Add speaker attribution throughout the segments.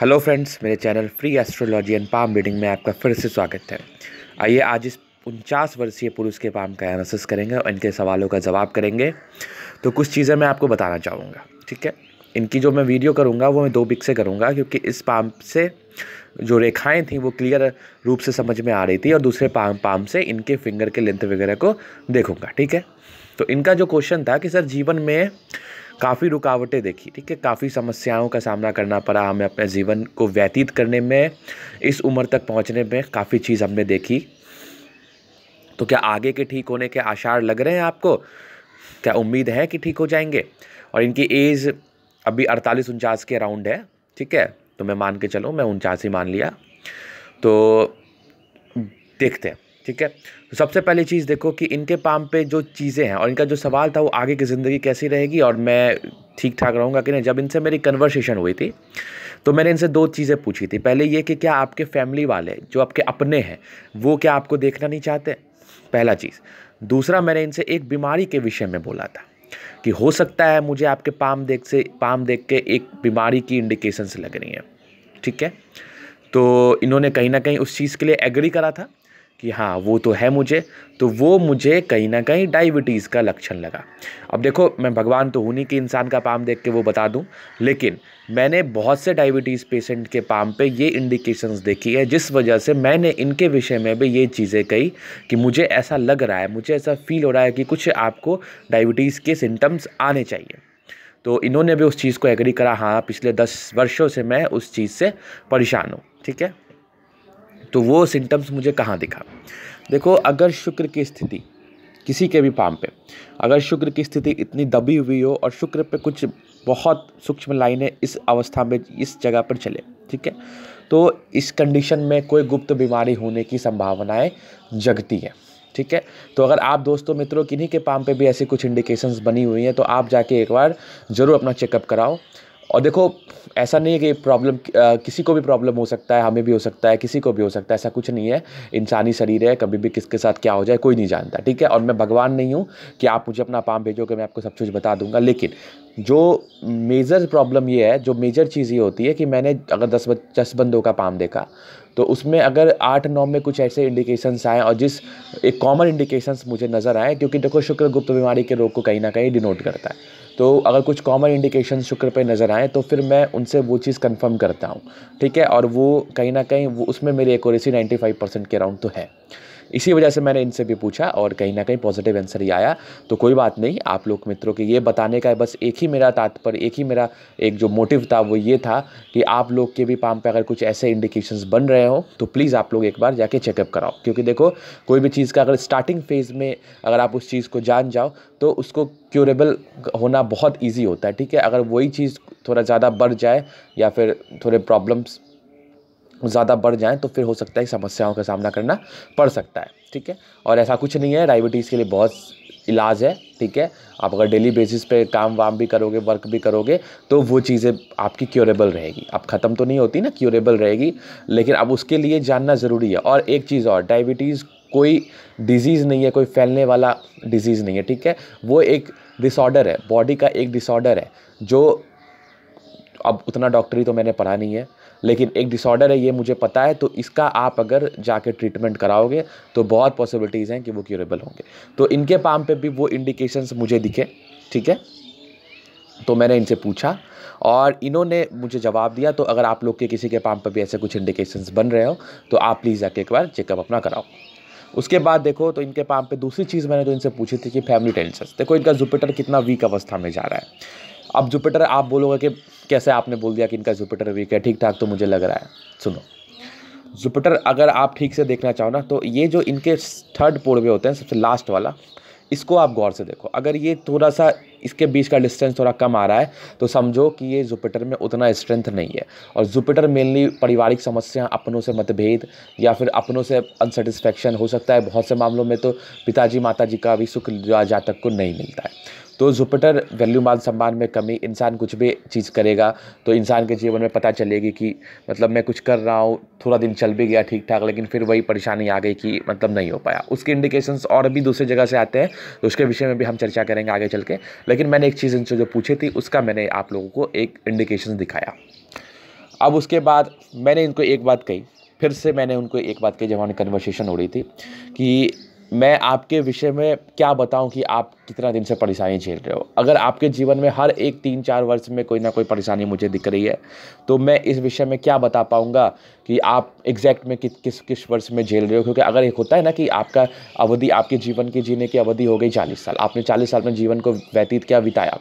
Speaker 1: hello friends मेरे channel free astrology and palm reading में आपका फिर से स्वागत है आइए आज इस उनचास वर्षीय पुरुष के पाम का एनालिसिस करेंगे और इनके सवालों का जवाब करेंगे तो कुछ चीज़ें मैं आपको बताना चाहूँगा ठीक है इनकी जो मैं वीडियो करूँगा वो मैं दो पिक से करूँगा क्योंकि इस पाम से जो रेखाएँ थी वो क्लियर रूप से समझ में आ रही थी और दूसरे पाम पाम से इनके फिंगर के लेंथ वगैरह को देखूँगा ठीक है तो इनका जो क्वेश्चन था कि सर जीवन में काफ़ी रुकावटें देखी ठीक है काफ़ी समस्याओं का सामना करना पड़ा हमें अपने जीवन को व्यतीत करने में इस उम्र तक पहुंचने में काफ़ी चीज़ हमने देखी तो क्या आगे के ठीक होने के आशार लग रहे हैं आपको क्या उम्मीद है कि ठीक हो जाएंगे और इनकी एज अभी अड़तालीस उनचास के अराउंड है ठीक है तो मैं मान के चलो मैं उनचास ही मान लिया तो देखते हैं ठीक है तो सबसे पहली चीज़ देखो कि इनके पाम पे जो चीज़ें हैं और इनका जो सवाल था वो आगे की ज़िंदगी कैसी रहेगी और मैं ठीक ठाक रहूँगा कि नहीं जब इनसे मेरी कन्वर्सेशन हुई थी तो मैंने इनसे दो चीज़ें पूछी थी पहले ये कि क्या आपके फैमिली वाले जो आपके अपने हैं वो क्या आपको देखना नहीं चाहते पहला चीज़ दूसरा मैंने इनसे एक बीमारी के विषय में बोला था कि हो सकता है मुझे आपके पाम देख से पाम देख के एक बीमारी की इंडिकेशंस लग रही हैं ठीक है तो इन्होंने कहीं ना कहीं उस चीज़ के लिए एग्री करा था कि हाँ वो तो है मुझे तो वो मुझे कहीं ना कहीं डायबिटीज़ का लक्षण लगा अब देखो मैं भगवान तो हूँ नहीं कि इंसान का पाम देख के वो बता दूँ लेकिन मैंने बहुत से डायबिटीज़ पेशेंट के पाम पे ये इंडिकेशंस देखी है जिस वजह से मैंने इनके विषय में भी ये चीज़ें कही कि मुझे ऐसा लग रहा है मुझे ऐसा फील हो रहा है कि कुछ आपको डायबिटीज़ के सिम्टम्स आने चाहिए तो इन्होंने भी उस चीज़ को एग्री करा हाँ पिछले दस वर्षों से मैं उस चीज़ से परेशान हूँ ठीक है तो वो सिम्टम्स मुझे कहाँ दिखा देखो अगर शुक्र की स्थिति किसी के भी पाम पे अगर शुक्र की स्थिति इतनी दबी हुई हो और शुक्र पे कुछ बहुत सूक्ष्म लाइनें इस अवस्था में इस जगह पर चले ठीक है तो इस कंडीशन में कोई गुप्त बीमारी होने की संभावनाएं जगती हैं ठीक है तो अगर आप दोस्तों मित्रों किन्हीं के पाम पे भी ऐसी कुछ इंडिकेशंस बनी हुई हैं तो आप जाके एक बार ज़रूर अपना चेकअप कराओ और देखो ऐसा नहीं है कि प्रॉब्लम किसी को भी प्रॉब्लम हो सकता है हमें भी हो सकता है किसी को भी हो सकता है ऐसा कुछ नहीं है इंसानी शरीर है कभी भी किसके साथ क्या हो जाए कोई नहीं जानता ठीक है और मैं भगवान नहीं हूँ कि आप मुझे अपना पाम भेजोगे मैं आपको सब कुछ बता दूंगा लेकिन जो मेजर प्रॉब्लम ये है जो मेजर चीज़ ये होती है कि मैंने अगर दस दस बंदों का पाम देखा तो उसमें अगर आठ नौ में कुछ ऐसे इंडिकेशंस आएँ और जिस एक कॉमन इंडिकेशंस मुझे नज़र आए क्योंकि देखो शुक्र गुप्त बीमारी के रोग को कहीं ना कहीं डिनोट करता है तो अगर कुछ कॉमन इंडिकेशन शुक्र पे नज़र आए तो फिर मैं उनसे वो चीज़ कंफर्म करता हूँ ठीक है और वो कहीं ना कहीं वो उसमें मेरी एक्यूरेसी 95 परसेंट के अराउंड तो है इसी वजह से मैंने इनसे भी पूछा और कहीं ना कहीं पॉजिटिव आंसर ही आया तो कोई बात नहीं आप लोग मित्रों के ये बताने का बस एक ही मेरा तात्पर्य एक ही मेरा एक जो मोटिव था वो ये था कि आप लोग के भी पाम पे अगर कुछ ऐसे इंडिकेशंस बन रहे हो तो प्लीज़ आप लोग एक बार जाके चेकअप कराओ क्योंकि देखो कोई भी चीज़ का अगर स्टार्टिंग फेज़ में अगर आप उस चीज़ को जान जाओ तो उसको क्योरेबल होना बहुत ईजी होता है ठीक है अगर वही चीज़ थोड़ा ज़्यादा बढ़ जाए या फिर थोड़े प्रॉब्लम्स ज़्यादा बढ़ जाएँ तो फिर हो सकता है समस्याओं का सामना करना पड़ सकता है ठीक है और ऐसा कुछ नहीं है डायबिटीज़ के लिए बहुत इलाज है ठीक है आप अगर डेली बेसिस पे काम वाम भी करोगे वर्क भी करोगे तो वो चीज़ें आपकी क्योरेबल रहेगी अब ख़त्म तो नहीं होती ना क्योरेबल रहेगी लेकिन अब उसके लिए जानना ज़रूरी है और एक चीज़ और डायबिटीज़ कोई डिजीज़ नहीं है कोई फैलने वाला डिजीज़ नहीं है ठीक है वो एक डिसऑर्डर है बॉडी का एक डिसऑर्डर है जो अब उतना डॉक्टरी तो मैंने पढ़ा नहीं है लेकिन एक डिसऑर्डर है ये मुझे पता है तो इसका आप अगर जाके ट्रीटमेंट कराओगे तो बहुत पॉसिबिलिटीज़ हैं कि वो क्यूरेबल होंगे तो इनके पाम पे भी वो इंडिकेशंस मुझे दिखे ठीक है तो मैंने इनसे पूछा और इन्होंने मुझे जवाब दिया तो अगर आप लोग के किसी के पाम पर भी ऐसे कुछ इंडिकेशंस बन रहे हो तो आप प्लीज़ जाके एक बार चेकअप अपना कराओ उसके बाद देखो तो इनके पाम पे दूसरी चीज़ मैंने तो इनसे पूछी थी कि फैमिली टेंशन देखो इनका जुपिटर कितना वीक अवस्था में जा रहा है अब जुपिटर आप बोलोगे कि कैसे आपने बोल दिया कि इनका जुपिटर वीक है ठीक ठाक तो मुझे लग रहा है सुनो जुपिटर अगर आप ठीक से देखना चाहो ना तो ये जो इनके थर्ड पोर्वे होते हैं सबसे लास्ट वाला इसको आप गौर से देखो अगर ये थोड़ा सा इसके बीच का डिस्टेंस थोड़ा कम आ रहा है तो समझो कि ये जुपिटर में उतना स्ट्रेंथ नहीं है और जुपिटर मेनली पारिवारिक समस्या अपनों से मतभेद या फिर अपनों से अनसेटिस्फैक्शन हो सकता है बहुत से मामलों में तो पिताजी माताजी का भी सुख जातक को नहीं मिलता है तो जुपिटर वैल्यू मान सम्मान में कमी इंसान कुछ भी चीज़ करेगा तो इंसान के जीवन में पता चलेगी कि मतलब मैं कुछ कर रहा हूँ थोड़ा दिन चल भी गया ठीक ठाक लेकिन फिर वही परेशानी आ गई कि मतलब नहीं हो पाया उसके इंडिकेशंस और भी दूसरी जगह से आते हैं तो उसके विषय में भी हम चर्चा करेंगे आगे चल के लेकिन मैंने एक चीज़ इनसे जो पूछी थी उसका मैंने आप लोगों को एक इंडिकेशन दिखाया अब उसके बाद मैंने इनको एक बात कही फिर से मैंने उनको एक बात कही जब हमारी कन्वर्सेशन हो रही थी कि मैं आपके विषय में क्या बताऊं कि आप कितना दिन से परेशानी झेल रहे हो अगर आपके जीवन में हर एक तीन चार वर्ष में कोई ना कोई परेशानी मुझे दिख रही है तो मैं इस विषय में क्या बता पाऊँगा कि आप एग्जैक्ट में कि, किस किस वर्ष में झेल रहे हो क्योंकि अगर एक होता है ना कि आपका अवधि आपके जीवन के जीने की अवधि हो गई चालीस साल आपने चालीस साल में जीवन को व्यतीत किया बिताया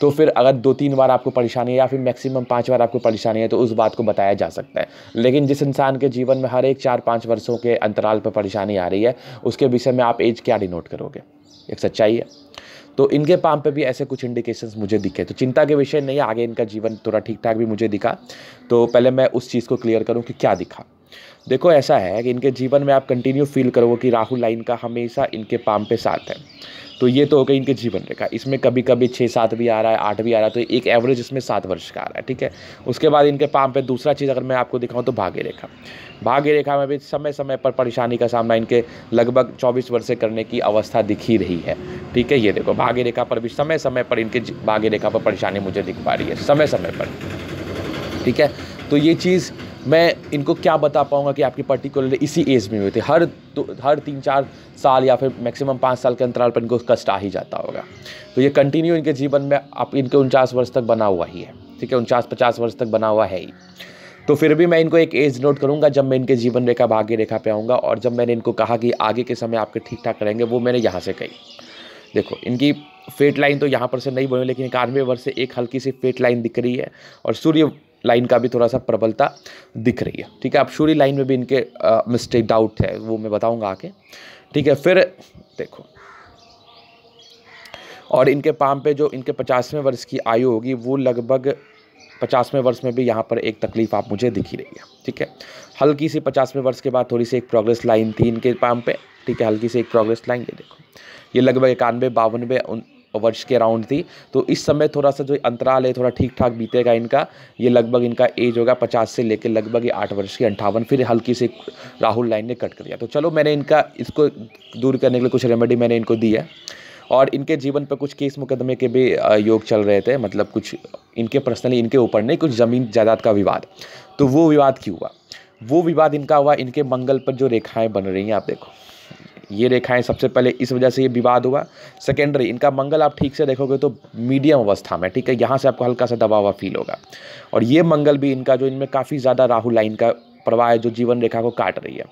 Speaker 1: तो फिर अगर दो तीन बार आपको परेशानी है या फिर मैक्सिमम पाँच बार आपको परेशानी है तो उस बात को बताया जा सकता है लेकिन जिस इंसान के जीवन में हर एक चार पाँच वर्षों के अंतराल पर परेशानी आ रही है उसके विषय में आप एज क्या डिनोट करोगे एक सच्चाई है तो इनके पाम पे भी ऐसे कुछ इंडिकेशंस मुझे दिखे तो चिंता के विषय नहीं आगे इनका जीवन थोड़ा ठीक ठाक भी मुझे दिखा तो पहले मैं उस चीज़ को क्लियर करूँ कि क्या दिखा देखो ऐसा है कि इनके जीवन में आप कंटिन्यू फील करोगे कि राहुल लाइन का हमेशा इनके पाम पे साथ है तो ये तो हो गई इनके जीवन रेखा इसमें कभी कभी छः सात भी आ रहा है आठ भी आ रहा है तो एक एवरेज इसमें सात वर्ष का आ रहा है ठीक है उसके बाद इनके पाम पे दूसरा चीज़ अगर मैं आपको दिखाऊं तो भाग्य रेखा भाग्य रेखा में भी समय समय पर परेशानी का सामना इनके लगभग चौबीस वर्ष से करने की अवस्था दिख ही रही है ठीक है ये देखो भाग्य रेखा पर भी समय समय पर इनके भाग्य रेखा पर परेशानी मुझे दिख पा रही है समय समय पर ठीक है तो ये चीज़ मैं इनको क्या बता पाऊँगा कि आपकी पर्टिकुलर इसी एज में हुए थे हर तो, हर तीन चार साल या फिर मैक्सिमम पाँच साल के अंतराल पर इनको कष्ट आ ही जाता होगा तो ये कंटिन्यू इनके जीवन में आप इनके उनचास वर्ष तक बना हुआ ही है ठीक है उनचास पचास वर्ष तक बना हुआ है ही तो फिर भी मैं इनको एक एज नोट करूंगा जब मैं इनके जीवन रेखा भाग्य रेखा पे आऊँगा और जब मैंने इनको कहा कि आगे के समय आपके ठीक ठाक करेंगे वो मैंने यहाँ से कही देखो इनकी फेट लाइन तो यहाँ पर से नहीं बनी लेकिन इक्यानवे वर्ष से एक हल्की सी फेट लाइन दिख रही है और सूर्य लाइन का भी थोड़ा सा प्रबलता दिख रही है ठीक है अब शूरी लाइन में भी इनके मिस्टेक डाउट है वो मैं बताऊंगा आके ठीक है फिर देखो और इनके पाम पे जो इनके पचासवें वर्ष की आयु होगी वो लगभग पचासवें वर्ष में भी यहाँ पर एक तकलीफ आप मुझे दिखी रही है ठीक है हल्की सी पचासवें वर्ष के बाद थोड़ी सी एक प्रोग्रेस लाइन थी इनके पाम पे ठीक है हल्की सी एक प्रोग्रेस लाइन ये देखो ये लगभग इक्यानवे बावनवे वर्ष के अराउंड थी तो इस समय थोड़ा सा जो अंतराल है थोड़ा ठीक ठाक बीतेगा इनका ये लगभग इनका एज होगा पचास से लेकर लगभग ये आठ वर्ष की अंठावन फिर हल्की से राहुल लाइन ने कट कर दिया तो चलो मैंने इनका इसको दूर करने के लिए कुछ रेमेडी मैंने इनको दी है और इनके जीवन पर कुछ केस मुकदमे के भी योग चल रहे थे मतलब कुछ इनके पर्सनली इनके ऊपर नहीं कुछ ज़मीन जायदाद का विवाद तो वो विवाद क्यों हुआ वो विवाद इनका हुआ इनके मंगल पर जो रेखाएं बन रही हैं आप देखो ये रेखाएं सबसे पहले इस वजह से ये विवाद हुआ सेकेंडरी इनका मंगल आप ठीक से देखोगे तो मीडियम अवस्था में ठीक है यहाँ से आपको हल्का सा दबा हुआ फील होगा और ये मंगल भी इनका जो इनमें काफ़ी ज़्यादा राहु लाइन का प्रवाह है जो जीवन रेखा को काट रही है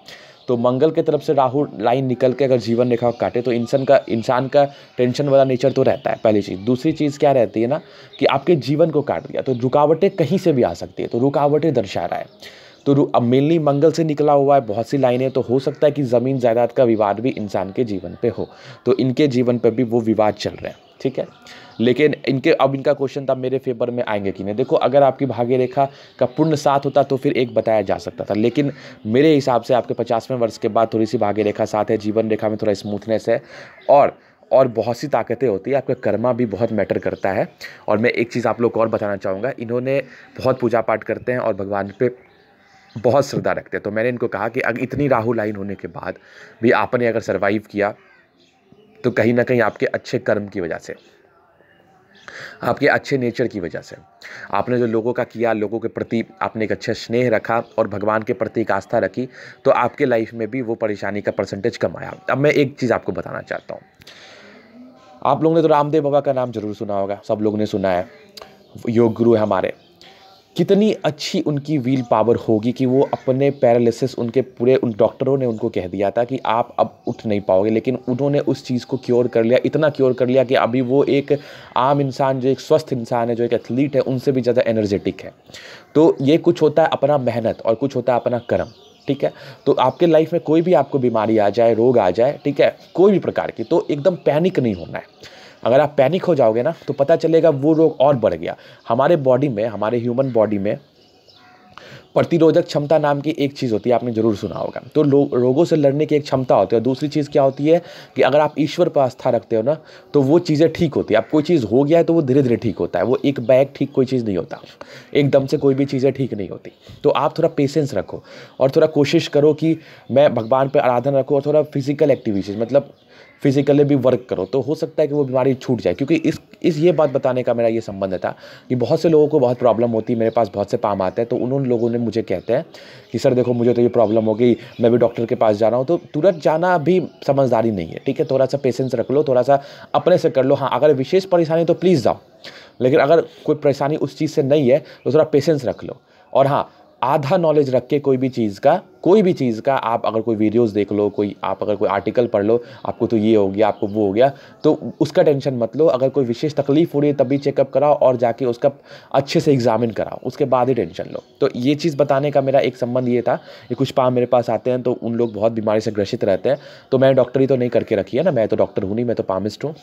Speaker 1: तो मंगल की तरफ से राहु लाइन निकल के अगर जीवन रेखा को काटे तो इंसान का इंसान का टेंशन वाला नेचर तो रहता है पहली चीज़ दूसरी चीज़ क्या रहती है ना कि आपके जीवन को काट दिया तो रुकावटें कहीं से भी आ सकती है तो रुकावटें दर्शा रहा है तो अब मेनली मंगल से निकला हुआ है बहुत सी लाइनें तो हो सकता है कि ज़मीन जायदाद का विवाद भी इंसान के जीवन पे हो तो इनके जीवन पे भी वो विवाद चल रहे हैं ठीक है लेकिन इनके अब इनका क्वेश्चन तब मेरे फेवर में आएंगे कि नहीं देखो अगर आपकी भाग्य रेखा का पूर्ण साथ होता तो फिर एक बताया जा सकता था लेकिन मेरे हिसाब से आपके पचासवें वर्ष के बाद थोड़ी सी भाग्य रेखा साथ है जीवन रेखा में थोड़ा स्मूथनेस है और और बहुत सी ताकतें होती है आपका कर्मा भी बहुत मैटर करता है और मैं एक चीज़ आप लोग को और बताना चाहूँगा इन्होंने बहुत पूजा पाठ करते हैं और भगवान पे बहुत श्रद्धा रखते हैं तो मैंने इनको कहा कि अगर इतनी राहु लाइन होने के बाद भी आपने अगर सर्वाइव किया तो कहीं ना कहीं आपके अच्छे कर्म की वजह से आपके अच्छे नेचर की वजह से आपने जो लोगों का किया लोगों के प्रति आपने एक अच्छा स्नेह रखा और भगवान के प्रति एक आस्था रखी तो आपके लाइफ में भी वो परेशानी का परसेंटेज कम आया अब मैं एक चीज़ आपको बताना चाहता हूँ आप लोगों ने तो रामदेव बाबा का नाम जरूर सुना होगा सब लोगों ने सुना है योग गुरु है हमारे कितनी अच्छी उनकी विल पावर होगी कि वो अपने पैरालिसिस उनके पूरे उन डॉक्टरों ने उनको कह दिया था कि आप अब उठ नहीं पाओगे लेकिन उन्होंने उस चीज़ को क्योर कर लिया इतना क्योर कर लिया कि अभी वो एक आम इंसान जो एक स्वस्थ इंसान है जो एक एथलीट है उनसे भी ज़्यादा एनर्जेटिक है तो ये कुछ होता है अपना मेहनत और कुछ होता है अपना कर्म ठीक है तो आपके लाइफ में कोई भी आपको बीमारी आ जाए रोग आ जाए ठीक है कोई भी प्रकार की तो एकदम पैनिक नहीं होना है अगर आप पैनिक हो जाओगे ना तो पता चलेगा वो रोग और बढ़ गया हमारे बॉडी में हमारे ह्यूमन बॉडी में प्रतिरोधक क्षमता नाम की एक चीज़ होती है आपने जरूर सुना होगा तो लो, रोगों से लड़ने की एक क्षमता होती है और दूसरी चीज़ क्या होती है कि अगर आप ईश्वर पर आस्था रखते हो ना तो वो चीज़ें ठीक होती है आप कोई चीज़ हो गया है तो वो धीरे धीरे ठीक होता है वो एक बैग ठीक कोई चीज़ नहीं होता एकदम से कोई भी चीज़ें ठीक नहीं होती तो आप थोड़ा पेशेंस रखो और थोड़ा कोशिश करो कि मैं भगवान पर आराधना रखो और थोड़ा फिजिकल एक्टिविटीज़ मतलब फिजिकली भी वर्क करो तो हो सकता है कि वो बीमारी छूट जाए क्योंकि इस इस ये बात बताने का मेरा ये संबंध था कि बहुत से लोगों को बहुत प्रॉब्लम होती है मेरे पास बहुत से पाम आते हैं तो उन लोगों ने मुझे कहते हैं कि सर देखो मुझे तो ये प्रॉब्लम हो गई मैं भी डॉक्टर के पास जा रहा हूँ तो तुरंत जाना भी समझदारी नहीं है ठीक है थोड़ा सा पेशेंस रख लो थोड़ा सा अपने से कर लो हाँ अगर विशेष परेशानी तो प्लीज़ जाओ लेकिन अगर कोई परेशानी उस चीज़ से नहीं है तो थोड़ा पेशेंस रख लो और हाँ आधा नॉलेज रख के कोई भी चीज़ का कोई भी चीज़ का आप अगर कोई वीडियोस देख लो कोई आप अगर कोई आर्टिकल पढ़ लो आपको तो ये हो गया आपको वो हो गया तो उसका टेंशन मत लो अगर कोई विशेष तकलीफ हो रही है तभी चेकअप कराओ और जाके उसका अच्छे से एग्जामिन कराओ उसके बाद ही टेंशन लो तो ये चीज़ बताने का मेरा एक संबंध ये था कि कुछ पा मेरे पास आते हैं तो उन लोग बहुत बीमारी से ग्रसित रहते हैं तो मैं डॉक्टरी तो नहीं करके रखी है ना मैं तो डॉक्टर हूँ नहीं मैं तो पामिस्ट हूँ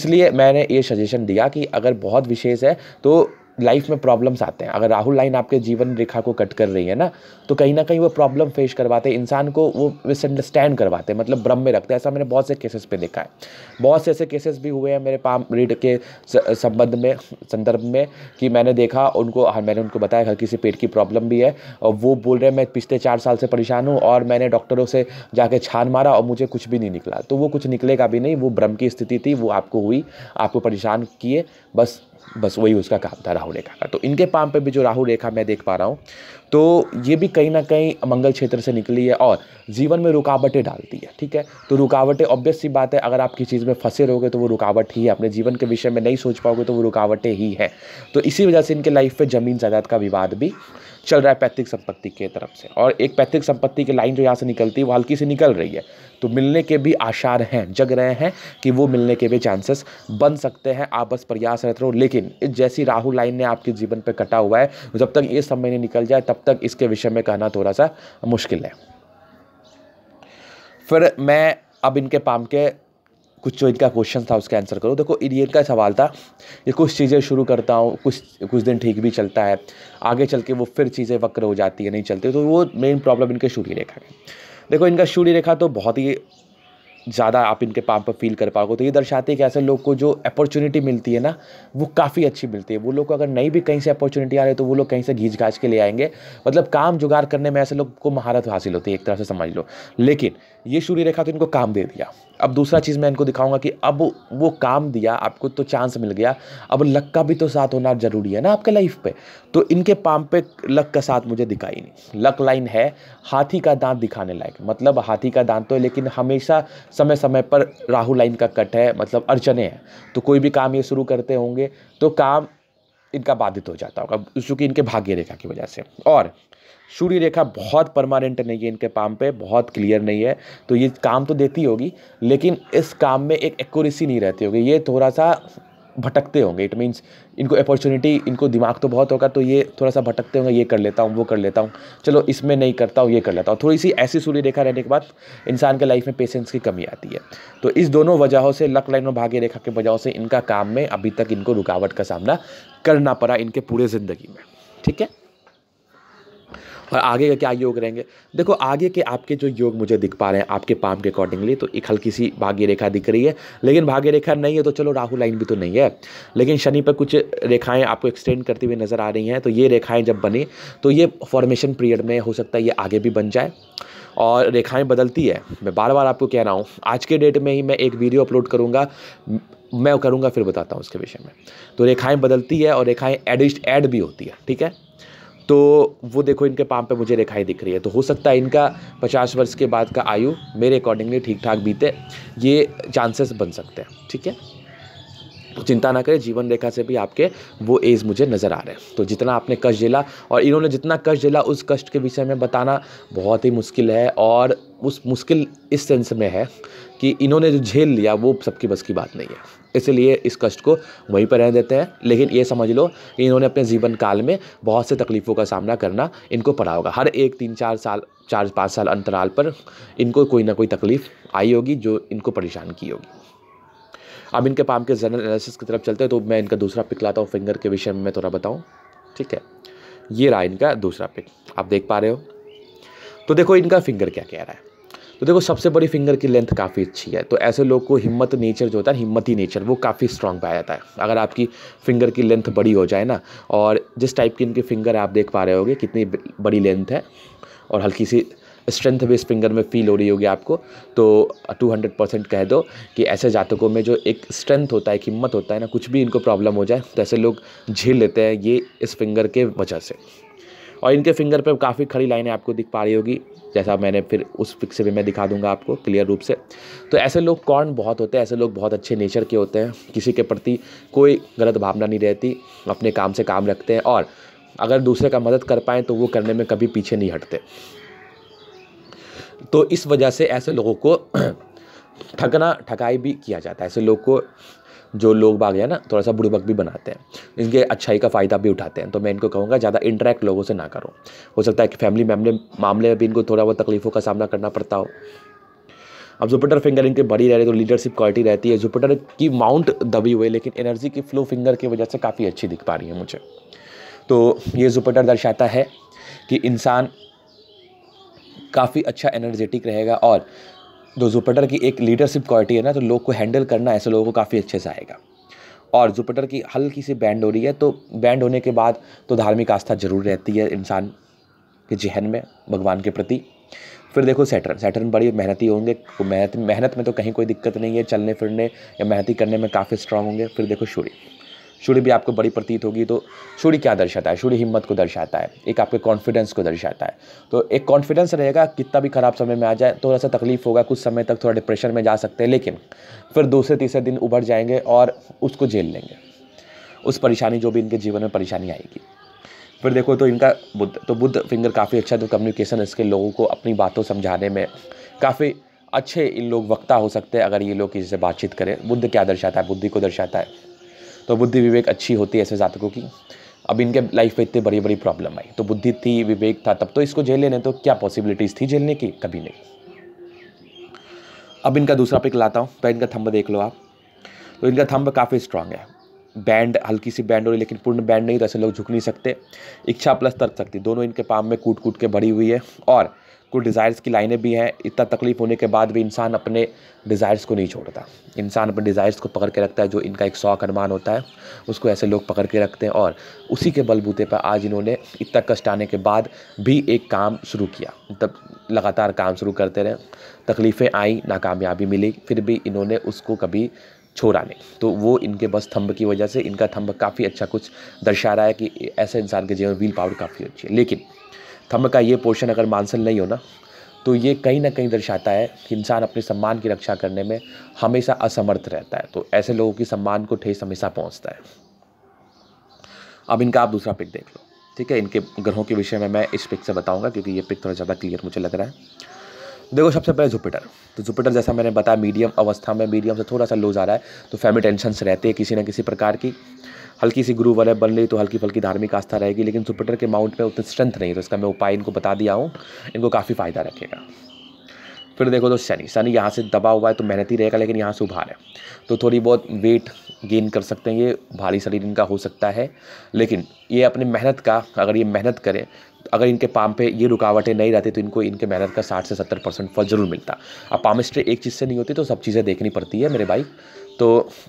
Speaker 1: इसलिए मैंने ये सजेशन दिया कि अगर बहुत विशेष है तो लाइफ में प्रॉब्लम्स आते हैं अगर राहुल लाइन आपके जीवन रेखा को कट कर रही है ना तो कहीं ना कहीं वो प्रॉब्लम फेस करवाते हैं इंसान को वो मिसअंडरस्टैंड करवाते हैं मतलब भ्रम में रखते हैं ऐसा मैंने बहुत से केसेस पे देखा है बहुत से ऐसे केसेस भी हुए हैं मेरे पाम रीड के संबंध में संदर्भ में कि मैंने देखा उनको हाँ मैंने उनको बताया हल्की किसी पेट की प्रॉब्लम भी है और वो बोल रहे हैं मैं पिछले चार साल से परेशान हूँ और मैंने डॉक्टरों से जाके छान मारा और मुझे कुछ भी नहीं निकला तो वो कुछ निकलेगा भी नहीं वो भ्रम की स्थिति थी वो आपको हुई आपको परेशान किए बस बस वही उसका काम था राहु रेखा का तो इनके पाम पे भी जो राहु रेखा मैं देख पा रहा हूँ तो ये भी कहीं ना कहीं मंगल क्षेत्र से निकली है और जीवन में रुकावटें डालती है ठीक है तो रुकावटें ऑब्वियस सी बात है अगर आप किसी चीज़ में फंसे रहोगे तो वो रुकावट ही है अपने जीवन के विषय में नहीं सोच पाओगे तो वो रुकावटें ही हैं तो इसी वजह से इनके लाइफ पर ज़मीन जायदाद का विवाद भी चल रहा है पैतृक संपत्ति के तरफ से और एक पैतृक संपत्ति की लाइन जो यहाँ से निकलती है वो हल्की सी निकल रही है तो मिलने के भी आसार हैं जग रहे हैं कि वो मिलने के भी चांसेस बन सकते हैं आप बस प्रयासरत रहो लेकिन जैसी राहु लाइन ने आपके जीवन पर कटा हुआ है जब तक ये समय नहीं निकल जाए तब तक इसके विषय में कहना थोड़ा सा मुश्किल है फिर मैं अब इनके पाम के कुछ जो इनका क्वेश्चन था उसका आंसर करो देखो इन इनका सवाल था ये कुछ चीज़ें शुरू करता हूँ कुछ कुछ दिन ठीक भी चलता है आगे चल के वो फिर चीज़ें वक्र हो जाती है नहीं चलती तो वो मेन प्रॉब्लम इनके शूरी रेखा है देखो इनका शूरी रेखा तो बहुत ही ज़्यादा आप इनके पाप पर फील कर पाओगे तो ये दर्शाती है कि ऐसे लोग को जो अपॉर्चुनिटी मिलती है ना वो काफ़ी अच्छी मिलती है वो लोग को अगर नहीं भी कहीं से अपॉर्चुनिटी आ रही है तो वो लोग कहीं से घींच घाच के ले आएंगे मतलब काम जुगाड़ करने में ऐसे लोग को महारत हासिल होती है एक तरह से समझ लो लेकिन ये सूर्य रेखा तो इनको काम दे दिया अब दूसरा चीज़ मैं इनको दिखाऊंगा कि अब वो काम दिया आपको तो चांस मिल गया अब लक का भी तो साथ होना ज़रूरी है ना आपके लाइफ पे तो इनके पाम पे लक का साथ मुझे दिखाई नहीं लक लाइन है हाथी का दांत दिखाने लायक मतलब हाथी का दांत तो है लेकिन हमेशा समय समय पर राहु लाइन का कट है मतलब अड़चने हैं तो कोई भी काम ये शुरू करते होंगे तो काम इनका बाधित हो जाता होगा चूँकि इनके भाग्य रेखा की वजह से और सूर्य रेखा बहुत परमानेंट नहीं है इनके पाम पे बहुत क्लियर नहीं है तो ये काम तो देती होगी लेकिन इस काम में एक एक्यूरेसी नहीं रहती होगी ये थोड़ा सा भटकते होंगे इट मीन्स इनको अपॉर्चुनिटी इनको दिमाग तो बहुत होगा तो ये थोड़ा सा भटकते होंगे ये कर लेता हूँ वो कर लेता हूँ चलो इसमें नहीं करता हूँ ये कर लेता हूँ थोड़ी सी ऐसी सूर्य रेखा रहने के बाद इंसान के लाइफ में पेशेंस की कमी आती है तो इस दोनों वजहों से लक लाइन और भाग्य रेखा के वजहों से इनका काम में अभी तक इनको रुकावट का सामना करना पड़ा इनके पूरे ज़िंदगी में ठीक है और आगे का क्या योग रहेंगे देखो आगे के आपके जो योग मुझे दिख पा रहे हैं आपके पाम के अकॉर्डिंगली तो एक हल्की सी भाग्य रेखा दिख रही है लेकिन भाग्य रेखा नहीं है तो चलो राहु लाइन भी तो नहीं है लेकिन शनि पर कुछ रेखाएँ आपको एक्सटेंड करती हुई नज़र आ रही हैं तो ये रेखाएँ जब बनी तो ये फॉर्मेशन पीरियड में हो सकता है ये आगे भी बन जाए और रेखाएं बदलती है मैं बार बार आपको कह रहा हूँ आज के डेट में ही मैं एक वीडियो अपलोड करूँगा मैं करूँगा फिर बताता हूँ उसके विषय में तो रेखाएँ बदलती है और रेखाएँ एडिस्ट एड भी होती है ठीक है तो वो देखो इनके पाम पे मुझे रेखाएं दिख रही है तो हो सकता है इनका पचास वर्ष के बाद का आयु मेरे अकॉर्डिंगली ठीक ठाक बीते ये चांसेस बन सकते हैं ठीक है तो चिंता ना करें जीवन रेखा से भी आपके वो एज मुझे नज़र आ रहे हैं तो जितना आपने कष्ट झेला और इन्होंने जितना कष्ट झेला उस कष्ट के विषय में बताना बहुत ही मुश्किल है और उस मुश्किल इस सेंस में है कि इन्होंने जो झेल लिया वो सबकी बस की बात नहीं है इसलिए इस कष्ट को वहीं पर रहने देते हैं लेकिन ये समझ लो कि इन्होंने अपने जीवन काल में बहुत से तकलीफ़ों का सामना करना इनको पड़ा होगा हर एक तीन चार साल चार पाँच साल अंतराल पर इनको कोई ना कोई तकलीफ़ आई होगी जो इनको परेशान की होगी अब इनके पाम के जनरल एनालिसिस की तरफ चलते हैं तो मैं इनका दूसरा पिक लाता हूँ फिंगर के विषय में मैं थोड़ा बताऊँ ठीक है ये रहा इनका दूसरा पिक आप देख पा रहे हो तो देखो इनका फिंगर क्या कह रहा है तो देखो सबसे बड़ी फिंगर की लेंथ काफ़ी अच्छी है तो ऐसे लोग को हिम्मत नेचर जो होता है हिम्मती नेचर वो काफ़ी स्ट्रांग पाया जाता है अगर आपकी फिंगर की लेंथ बड़ी हो जाए ना और जिस टाइप की इनकी फिंगर आप देख पा रहे होगे कितनी बड़ी लेंथ है और हल्की सी स्ट्रेंथ भी इस फिंगर में फील हो रही होगी आपको तो 200 परसेंट कह दो कि ऐसे जातकों में जो एक स्ट्रेंथ होता है एक हिम्मत होता है ना कुछ भी इनको प्रॉब्लम हो जाए तो ऐसे लोग झेल लेते हैं ये इस फिंगर के वजह से और इनके फिंगर पर काफ़ी खड़ी लाइनें आपको दिख पा रही होगी जैसा मैंने फिर उस पिक्चर भी मैं दिखा दूंगा आपको क्लियर रूप से तो ऐसे लोग कौन बहुत होते हैं ऐसे लोग बहुत अच्छे नेचर के होते हैं किसी के प्रति कोई गलत भावना नहीं रहती अपने काम से काम रखते हैं और अगर दूसरे का मदद कर पाएँ तो वो करने में कभी पीछे नहीं हटते तो इस वजह से ऐसे लोगों को ठगना ठगाई भी किया जाता है ऐसे लोग को जो लोग बाग है ना थोड़ा सा बुड़बक भी बनाते हैं इनके अच्छाई का फ़ायदा भी उठाते हैं तो मैं इनको कहूँगा ज़्यादा इंटरेक्ट लोगों से ना करो हो सकता है कि फैमिली मामले मामले में भी इनको थोड़ा बहुत तकलीफ़ों का सामना करना पड़ता हो अब जुपिटर फिंगर इनके बड़ी रह रही तो लीडरशिप क्वालिटी रहती है जुपिटर की माउंट दबी हुई लेकिन एनर्जी की फ्लो फिंगर की वजह से काफ़ी अच्छी दिख पा रही है मुझे तो ये जुपिटर दर्शाता है कि इंसान काफ़ी अच्छा एनर्जेटिक रहेगा और तो जुपिटर की एक लीडरशिप क्वालिटी है ना तो लोग को हैंडल करना ऐसे लोगों को काफ़ी अच्छे से आएगा और जुपिटर की हल्की सी बैंड हो रही है तो बैंड होने के बाद तो धार्मिक आस्था जरूर रहती है इंसान के जहन में भगवान के प्रति फिर देखो सैटर्न सैटर्न बड़ी मेहनती होंगे मेहनत मेहनत में तो कहीं कोई दिक्कत नहीं है चलने फिरने या मेहनती करने में काफ़ी स्ट्रांग होंगे फिर देखो सूर्य चूड़ी भी आपको बड़ी प्रतीत होगी तो चूड़ी क्या दर्शाता है चूड़ी हिम्मत को दर्शाता है एक आपके कॉन्फिडेंस को दर्शाता है तो एक कॉन्फिडेंस रहेगा कितना भी ख़राब समय में आ जाए थोड़ा सा तकलीफ होगा कुछ समय तक थोड़ा डिप्रेशन में जा सकते हैं लेकिन फिर दूसरे तीसरे दिन उभर जाएंगे और उसको झेल लेंगे उस परेशानी जो भी इनके जीवन में परेशानी आएगी फिर देखो तो इनका बुद्ध तो बुद्ध फिंगर काफ़ी अच्छा तो कम्युनिकेशन इसके लोगों को अपनी बातों समझाने में काफ़ी अच्छे इन लोग वक्ता हो सकते हैं अगर ये लोग किसी से बातचीत करें बुद्ध क्या दर्शाता है बुद्धि को दर्शाता है तो बुद्धि विवेक अच्छी होती है ऐसे जातकों की अब इनके लाइफ में इतनी बड़ी बड़ी प्रॉब्लम आई तो बुद्धि थी विवेक था तब तो इसको जेल लेने तो क्या पॉसिबिलिटीज़ थी झेलने की कभी नहीं अब इनका दूसरा पिक लाता हूँ पहले तो इनका थंब देख लो आप तो इनका थंब काफ़ी स्ट्रांग है बैंड हल्की सी बैंड हो रही लेकिन पूर्ण बैंड नहीं तो ऐसे लोग झुक नहीं सकते इच्छा प्लस तर्क सकती दोनों इनके पाम में कूट कूट के भरी हुई है और कुछ डिज़ायर्स की लाइनें भी हैं इतना तकलीफ़ होने के बाद भी इंसान अपने डिज़ायर्स को नहीं छोड़ता इंसान अपने डिज़ायर्स को पकड़ के रखता है जो इनका एक शौक अनुमान होता है उसको ऐसे लोग पकड़ के रखते हैं और उसी के बलबूते पर आज इन्होंने इतना कष्ट आने के बाद भी एक काम शुरू किया मतलब लगातार काम शुरू करते रहे तकलीफ़ें आई नाकामयाबी मिली फिर भी इन्होंने उसको कभी छोड़ा नहीं तो वो इनके बस थंब की वजह से इनका थंब काफ़ी अच्छा कुछ दर्शा रहा है कि ऐसे इंसान के जीवन व्हील पावर काफ़ी अच्छी है लेकिन कमर का ये पोर्शन अगर मांसल नहीं हो ना तो ये कहीं ना कहीं दर्शाता है कि इंसान अपने सम्मान की रक्षा करने में हमेशा असमर्थ रहता है तो ऐसे लोगों की सम्मान को ठेस हमेशा पहुंचता है अब इनका आप दूसरा पिक देख लो ठीक है इनके ग्रहों के विषय में मैं इस पिक से बताऊंगा क्योंकि ये पिक थोड़ा ज़्यादा क्लियर मुझे लग रहा है देखो सबसे पहले जुपिटर तो जुपिटर जैसा मैंने बताया मीडियम अवस्था में मीडियम से थोड़ा सा लो जा रहा है तो फैमिली टेंशन रहते हैं किसी ना किसी प्रकार की हल्की सी गुरु वाले बन रही तो हल्की फल्की धार्मिक आस्था रहेगी लेकिन जुपिटर के माउंट में उतनी स्ट्रेंथ नहीं तो इसका मैं उपाय इनको बता दिया हूँ इनको काफ़ी फ़ायदा रखेगा फिर देखो तो शनि शनि यहाँ से दबा हुआ है तो मेहनत ही रहेगा लेकिन यहाँ से उभार है तो थोड़ी बहुत वेट गेन कर सकते हैं ये भारी शरीर इनका हो सकता है लेकिन ये अपनी मेहनत का अगर ये मेहनत करें अगर इनके पाम पे ये रुकावटें नहीं रहती तो इनको इनके मेहनत का साठ से सत्तर परसेंट फल ज़रूर मिलता अब पामिस्ट्री एक चीज़ से नहीं होती तो सब चीज़ें देखनी पड़ती है मेरे भाई तो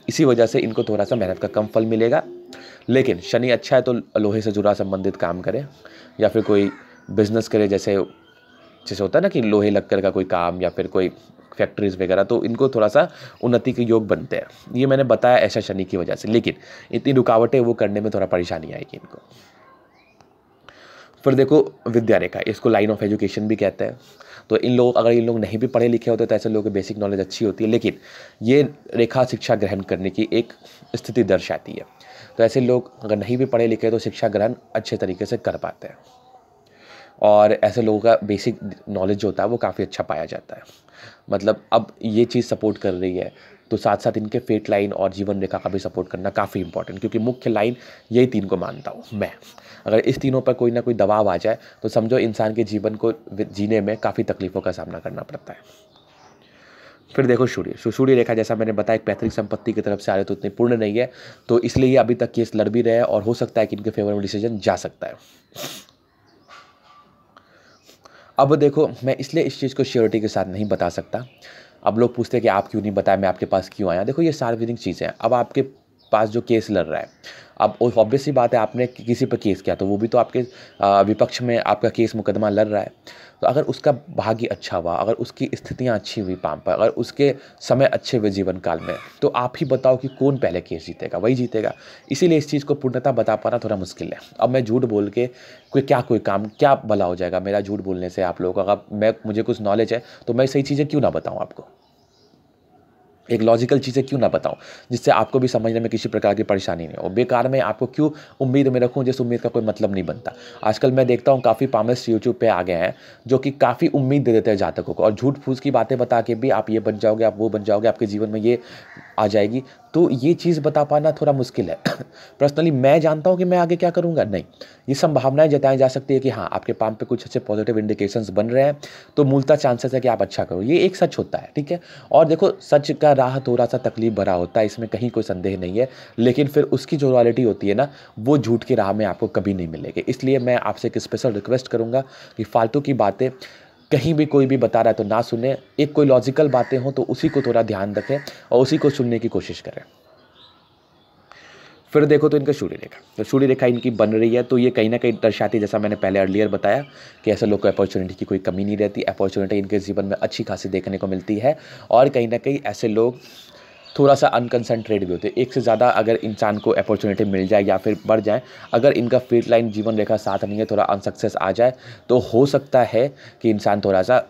Speaker 1: इसी वजह से इनको थोड़ा सा मेहनत का कम फल मिलेगा लेकिन शनि अच्छा है तो लोहे से जुड़ा संबंधित काम करें या फिर कोई बिजनेस करे जैसे जैसे होता है ना कि लोहे लक्कर का कोई काम या फिर कोई फैक्ट्रीज़ वगैरह तो इनको थोड़ा सा उन्नति के योग बनते हैं ये मैंने बताया ऐसा शनि की वजह से लेकिन इतनी रुकावटें वो करने में थोड़ा परेशानी आएगी इनको फिर देखो विद्या रेखा इसको लाइन ऑफ एजुकेशन भी कहते हैं तो इन लोग अगर इन लोग नहीं भी पढ़े लिखे होते तो ऐसे लोगों की बेसिक नॉलेज अच्छी होती है लेकिन ये रेखा शिक्षा ग्रहण करने की एक स्थिति दर्शाती है तो ऐसे लोग अगर नहीं भी पढ़े लिखे तो शिक्षा ग्रहण अच्छे तरीके से कर पाते हैं और ऐसे लोगों का बेसिक नॉलेज जो होता है वो काफ़ी अच्छा पाया जाता है मतलब अब ये चीज़ सपोर्ट कर रही है तो साथ साथ इनके फेट लाइन और जीवन रेखा का भी सपोर्ट करना काफ़ी इंपॉर्टेंट क्योंकि मुख्य लाइन यही तीन को मानता हूँ मैं अगर इस तीनों पर कोई ना कोई दबाव आ जाए तो समझो इंसान के जीवन को जीने में काफ़ी तकलीफ़ों का सामना करना पड़ता है फिर देखो सूर्य सूर्य रेखा जैसा मैंने बताया एक पैतृक संपत्ति की तरफ से आ रहे तो उतनी पूर्ण नहीं है तो इसलिए ही अभी तक केस लड़ भी रहे हैं और हो सकता है कि इनके फेवर में डिसीजन जा सकता है अब देखो मैं इसलिए इस चीज़ को श्योरिटी के साथ नहीं बता सकता अब लोग पूछते हैं कि आप क्यों नहीं बताया मैं आपके पास क्यों आया देखो ये सार्वजनिक चीज़ें हैं अब आपके पास जो केस लड़ रहा है अब ऑब्वियसली बात है आपने किसी पर केस किया तो वो भी तो आपके विपक्ष में आपका केस मुकदमा लड़ रहा है तो अगर उसका भाग्य अच्छा हुआ अगर उसकी स्थितियाँ अच्छी हुई पाम पर अगर उसके समय अच्छे हुए जीवन काल में तो आप ही बताओ कि कौन पहले केस जीतेगा वही जीतेगा इसीलिए इस चीज़ को पूर्णता बता पाना थोड़ा मुश्किल है अब मैं झूठ बोल के कोई क्या कोई काम क्या भला हो जाएगा मेरा झूठ बोलने से आप लोगों का अगर मैं मुझे कुछ नॉलेज है तो मैं सही चीज़ें क्यों ना बताऊँ आपको एक लॉजिकल चीज़ें क्यों ना बताऊं जिससे आपको भी समझने में किसी प्रकार की परेशानी नहीं हो बेकार में आपको क्यों उम्मीद में रखूं जिस उम्मीद का कोई मतलब नहीं बनता आजकल मैं देखता हूं काफ़ी पामस यूट्यूब पे आ गए हैं जो कि काफ़ी उम्मीद दे देते हैं जातकों को और झूठ फूस की बातें बता के भी आप ये बन जाओगे आप वो बन जाओगे आपके जीवन में ये आ जाएगी तो ये चीज़ बता पाना थोड़ा मुश्किल है पर्सनली मैं जानता हूँ कि मैं आगे क्या करूँगा नहीं ये संभावनाएं जताई जा सकती है कि हाँ आपके पाम पे कुछ अच्छे पॉजिटिव इंडिकेशंस बन रहे हैं तो मूलतः चांसेस है कि आप अच्छा करो ये एक सच होता है ठीक है और देखो सच का राह थोड़ा सा तकलीफ भरा होता है इसमें कहीं कोई संदेह नहीं है लेकिन फिर उसकी जो रॉलिटी होती है ना वो झूठ की राह में आपको कभी नहीं मिलेगी इसलिए मैं आपसे एक स्पेशल रिक्वेस्ट करूँगा कि फालतू की बातें कहीं भी कोई भी बता रहा है तो ना सुने एक कोई लॉजिकल बातें हो तो उसी को थोड़ा ध्यान रखें और उसी को सुनने की कोशिश करें फिर देखो तो इनका सूर्य रेखा तो सूर्य रेखा इनकी बन रही है तो ये कहीं ना कहीं दर्शाती है जैसा मैंने पहले अर्लियर बताया कि ऐसे लोग को अपॉर्चुनिटी की कोई कमी नहीं रहती अपॉर्चुनिटी इनके जीवन में अच्छी खासी देखने को मिलती है और कहीं ना कहीं ऐसे लोग थोड़ा सा अनकंसनट्रेट भी होते हैं एक से ज़्यादा अगर इंसान को अपॉर्चुनिटी मिल जाए या फिर बढ़ जाए अगर इनका फील्ड लाइन जीवन रेखा साथ नहीं है थोड़ा अनसक्सेस आ जाए तो हो सकता है कि इंसान थोड़ा सा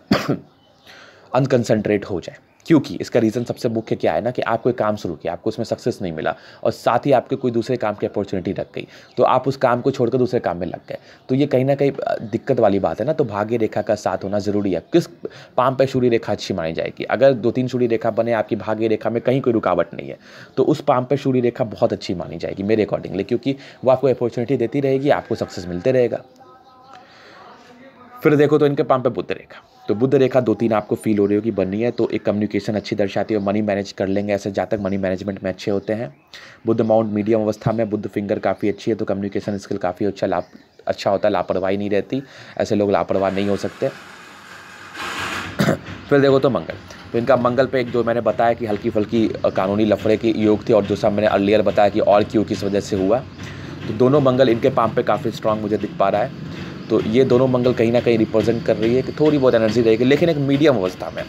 Speaker 1: अनकंसनट्रेट हो जाए क्योंकि इसका रीज़न सबसे मुख्य क्या है ना कि आप कोई काम शुरू किया आपको उसमें सक्सेस नहीं मिला और साथ ही आपके कोई दूसरे काम की अपॉर्चुनिटी रख गई तो आप उस काम को छोड़कर दूसरे काम में लग गए तो ये कहीं ना कहीं दिक्कत वाली बात है ना तो भाग्य रेखा का साथ होना ज़रूरी है किस पाम पर शूरी रेखा अच्छी मानी जाएगी अगर दो तीन सूर्य रेखा बने आपकी भाग्य रेखा में कहीं कोई रुकावट नहीं है तो उस पाम पर सूर्य रेखा बहुत अच्छी मानी जाएगी मेरे अकॉर्डिंगली क्योंकि वो आपको अपॉर्चुनिटी देती रहेगी आपको सक्सेस मिलते रहेगा फिर देखो तो इनके पाम पर बुद्ध रेखा तो बुद्ध रेखा दो तीन आपको फील हो रही होगी बननी है तो एक कम्युनिकेशन अच्छी दर्शाती है मनी मैनेज कर लेंगे ऐसे जातक मनी मैनेजमेंट में अच्छे होते हैं बुद्ध माउंट मीडियम अवस्था में बुद्ध फिंगर काफ़ी अच्छी है तो कम्युनिकेशन स्किल काफ़ी अच्छा लाभ अच्छा होता है लापरवाही नहीं रहती ऐसे लोग लापरवाह नहीं हो सकते फिर देखो तो मंगल तो इनका मंगल पे एक जो मैंने बताया कि हल्की फुल्की कानूनी लफड़े की योग थी और जो सब मैंने अर्लियर बताया कि और क्यों किस वजह से हुआ तो दोनों मंगल इनके पाम पे काफ़ी स्ट्रांग मुझे दिख पा रहा है तो ये दोनों मंगल कहीं ना कहीं रिप्रेजेंट कर रही है कि थोड़ी बहुत एनर्जी रहेगी लेकिन एक मीडियम अवस्था में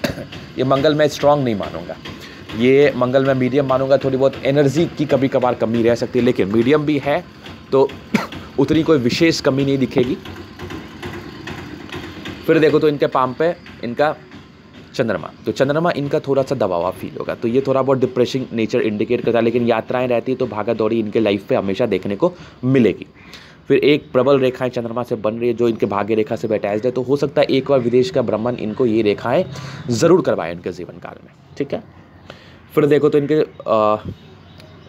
Speaker 1: ये मंगल मैं स्ट्रांग नहीं मानूंगा ये मंगल मैं मीडियम मानूंगा थोड़ी बहुत एनर्जी की कभी कभार कमी रह सकती है लेकिन मीडियम भी है तो उतनी कोई विशेष कमी नहीं दिखेगी फिर देखो तो इनके पाम पे इनका चंद्रमा तो चंद्रमा इनका थोड़ा सा दबावा फील होगा तो ये थोड़ा बहुत डिप्रेशिंग नेचर इंडिकेट करता है लेकिन यात्राएं रहती है तो भागा दौड़ी इनके लाइफ पे हमेशा देखने को मिलेगी फिर एक प्रबल रेखाएं चंद्रमा से बन रही है जो इनके भाग्य रेखा से बैठाए है तो हो सकता है एक बार विदेश का ब्राह्मण इनको ये रेखाएं ज़रूर करवाए इनके जीवन काल में ठीक है फिर देखो तो इनके आ,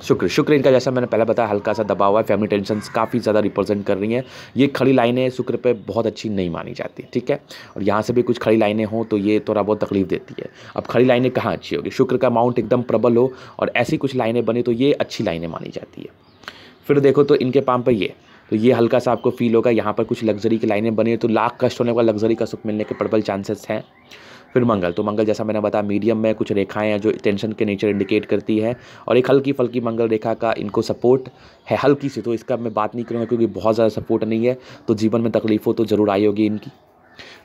Speaker 1: शुक्र शुक्र इनका जैसा मैंने पहले बताया हल्का सा दबाव है फैमिली टेंशन काफ़ी ज़्यादा रिप्रेजेंट कर रही हैं ये खड़ी लाइनें शुक्र पे बहुत अच्छी नहीं मानी जाती ठीक है और यहाँ से भी कुछ खड़ी लाइनें हो तो ये थोड़ा बहुत तकलीफ देती है अब खड़ी लाइनें कहाँ अच्छी होगी शुक्र का अमाउंट एकदम प्रबल हो और ऐसी कुछ लाइनें बने तो ये अच्छी लाइनें मानी जाती है फिर देखो तो इनके पाम पर ये तो ये हल्का सा आपको फील होगा यहाँ पर कुछ लग्जरी की लाइनें बनी है तो लाख कष्ट होने का लग्जरी का सुख मिलने के प्रबल चांसेस हैं फिर मंगल तो मंगल जैसा मैंने बताया मीडियम में कुछ रेखाएं हैं जो टेंशन के नेचर इंडिकेट करती है और एक हल्की फल्की मंगल रेखा का इनको सपोर्ट है हल्की सी तो इसका मैं बात नहीं करूँगा क्योंकि बहुत ज़्यादा सपोर्ट नहीं है तो जीवन में तकलीफ़ों तो ज़रूर आई होगी इनकी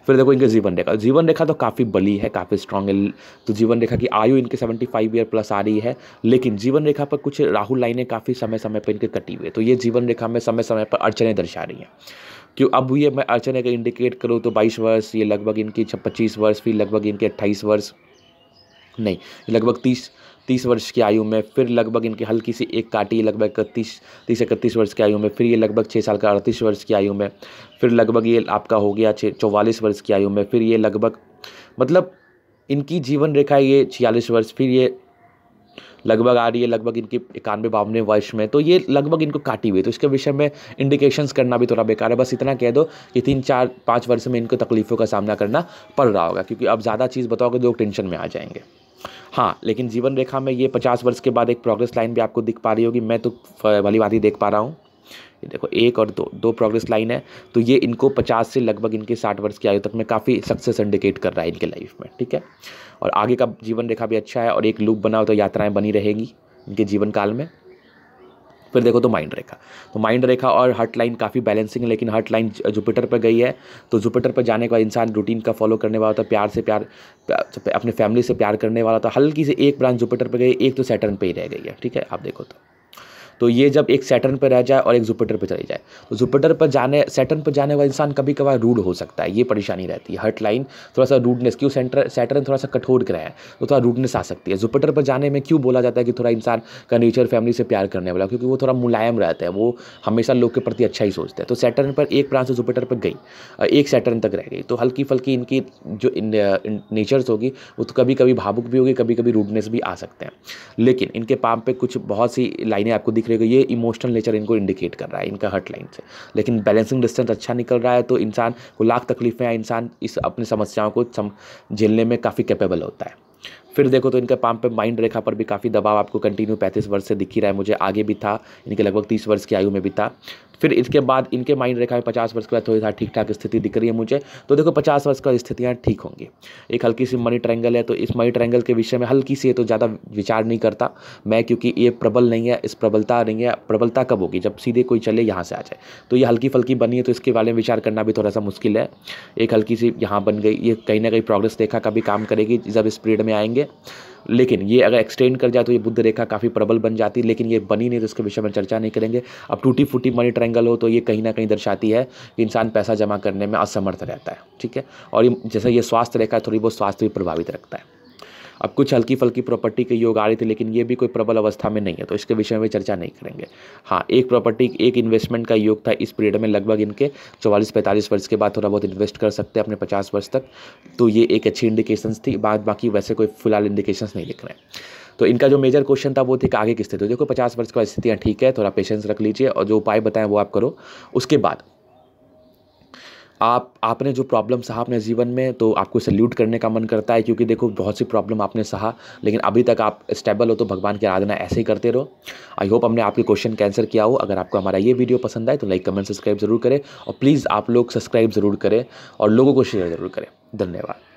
Speaker 1: फिर देखो इनके जीवन रेखा जीवन रेखा तो काफ़ी बली है काफ़ी स्ट्रांग है तो जीवन रेखा की आयु इनके सेवेंटी फाइव ईयर प्लस आ रही है लेकिन जीवन रेखा पर कुछ राहुल लाइनें काफ़ी समय समय पर इनके कटी हुई है तो ये जीवन रेखा में समय समय पर अड़चने दर्शा रही हैं क्यों अब ये मैं अड़चने का इंडिकेट करूँ तो बाईस वर्ष ये लगभग इनकी पच्चीस वर्ष फिर लगभग इनके अट्ठाईस वर्ष नहीं लगभग तीस तीस वर्ष की आयु में फिर लगभग इनकी हल्की सी एक काटी लगभग इकतीस तीस इकतीस वर्ष की आयु में फिर ये लगभग छः साल का अड़तीस वर्ष की आयु में फिर लगभग ये आपका हो गया छः चौवालीस वर्ष की आयु में फिर ये लगभग मतलब इनकी जीवन रेखा ये छियालीस वर्ष फिर ये लगभग आ रही है लगभग इनकी इक्यानवे बावनवे वर्ष में तो ये लगभग इनको काटी हुई तो इसके विषय में इंडिकेशंस करना भी थोड़ा बेकार है बस इतना कह दो कि तीन चार पाँच वर्ष में इनको तकलीफ़ों का सामना करना पड़ रहा होगा क्योंकि अब ज़्यादा चीज़ बताओगे लोग टेंशन में आ जाएंगे हाँ लेकिन जीवन रेखा में ये पचास वर्ष के बाद एक प्रोग्रेस लाइन भी आपको दिख पा रही होगी मैं तो भली ही देख पा रहा हूँ ये देखो एक और दो दो प्रोग्रेस लाइन है तो ये इनको पचास से लगभग इनके साठ वर्ष की आयु तक में काफ़ी सक्सेस इंडिकेट कर रहा है इनके लाइफ में ठीक है और आगे का जीवन रेखा भी अच्छा है और एक लूप बना हो तो यात्राएँ बनी रहेगी इनके जीवन काल में फिर देखो तो माइंड रेखा तो माइंड रेखा और हर्ट लाइन काफ़ी बैलेंसिंग है लेकिन हर्ट लाइन जुपिटर पर गई है तो जुपिटर पर जाने के बाद इंसान रूटीन का फॉलो करने वाला था प्यार से प्यार अपने फैमिली से प्यार करने वाला था हल्की से एक ब्रांच जुपिटर पर गई एक तो सैटर्न पर ही रह गई है ठीक है आप देखो तो तो ये जब एक सैटर्न पर रह जाए और एक जुपिटर पर चली जाए तो जुपिटर पर जाने सैटर्न पर जाने वाला इंसान कभी कभार रूड हो सकता है ये परेशानी रहती है हर्ट लाइन थोड़ा सा रूडनेस क्यों सेंटर सैटर्न थोड़ा सा कठोर ग्रह है तो थोड़ा रूडनेस आ सकती है जुपिटर पर जाने में क्यों बोला जाता है कि थोड़ा इंसान का नेचर फैमिली से प्यार करने वाला क्योंकि वो थोड़ा मुलायम रहता है वो हमेशा लोग के प्रति अच्छा ही सोचते हैं तो सैटर्न पर एक प्रांत से जुपिटर पर गई एक सैटर्न तक रह गई तो हल्की फल्की इनकी जो नेचर्स होगी वो तो कभी कभी भावुक भी होगी कभी कभी रूडनेस भी आ सकते हैं लेकिन इनके पाम पे कुछ बहुत सी लाइनें आपको दिख रही देखो ये इमोशनल नेचर इनको इंडिकेट कर रहा है इनका हट लाइन से लेकिन बैलेंसिंग डिस्टेंस अच्छा निकल रहा है तो इंसान को लाख तकलीफें हैं इंसान इस अपनी समस्याओं को झेलने में काफ़ी कैपेबल होता है फिर देखो तो इनके पाम पे माइंड रेखा पर भी काफ़ी दबाव आपको कंटिन्यू पैंतीस वर्ष से दिख ही रहा है मुझे आगे भी था इनके लगभग तीस वर्ष की आयु में भी था फिर इसके बाद इनके माइंड रेखा में पचास वर्ष के बाद थोड़ी सा ठीक ठाक स्थिति दिख रही है मुझे तो देखो पचास वर्ष का स्थितियाँ ठीक होंगी एक हल्की सी मनी ट्रैंगल है तो इस मनी ट्रैंगल के विषय में हल्की सी है तो ज़्यादा विचार नहीं करता मैं क्योंकि ये प्रबल नहीं है इस प्रबलता नहीं है प्रबलता कब होगी जब सीधे कोई चले यहाँ से आ जाए तो ये हल्की फल्की बनी है तो इसके बारे में विचार करना भी थोड़ा सा मुश्किल है एक हल्की सी यहाँ बन गई ये कहीं ना कहीं प्रोग्रेस देखा कभी काम करेगी जब इस पीरियड में आएंगे लेकिन ये अगर एक्सटेंड कर जाए तो ये बुद्ध रेखा काफ़ी प्रबल बन जाती है लेकिन ये बनी नहीं तो इसके विषय में चर्चा नहीं करेंगे अब टूटी फूटी मनी ट्रैंगल हो तो ये कहीं ना कहीं दर्शाती है कि इंसान पैसा जमा करने में असमर्थ रहता है ठीक है और ये जैसे ये स्वास्थ्य रेखा थोड़ी बहुत स्वास्थ्य भी प्रभावित रखता है अब कुछ हल्की फल्की प्रॉपर्टी के योग आ रहे थे लेकिन ये भी कोई प्रबल अवस्था में नहीं है तो इसके विषय में चर्चा नहीं करेंगे हाँ एक प्रॉपर्टी एक इन्वेस्टमेंट का योग था इस पीरियड में लगभग इनके चौवालीस पैंतालीस वर्ष के बाद थोड़ा बहुत इन्वेस्ट कर सकते हैं अपने पचास वर्ष तक तो ये एक अच्छी इंडिकेशंस थी बाद बाकी वैसे कोई फिलहाल इंडिकेशंस नहीं दिख रहे हैं तो इनका जो मेजर क्वेश्चन था वो थी कि आगे की स्थिति तो देखो पचास वर्ष का स्थितियाँ ठीक है थोड़ा पेशेंस रख लीजिए और जो उपाय बताएं वो आप करो उसके बाद आप आपने जो प्रॉब्लम सहा अपने जीवन में तो आपको सल्यूट करने का मन करता है क्योंकि देखो बहुत सी प्रॉब्लम आपने सहा लेकिन अभी तक आप स्टेबल हो तो भगवान की आराधना ऐसे ही करते रहो आई होप हमने आपके क्वेश्चन का आंसर किया हो अगर आपको हमारा ये वीडियो पसंद आए तो लाइक कमेंट सब्सक्राइब ज़रूर करें और प्लीज़ आप लोग सब्सक्राइब ज़रूर करें और लोगों को शेयर ज़रूर करें धन्यवाद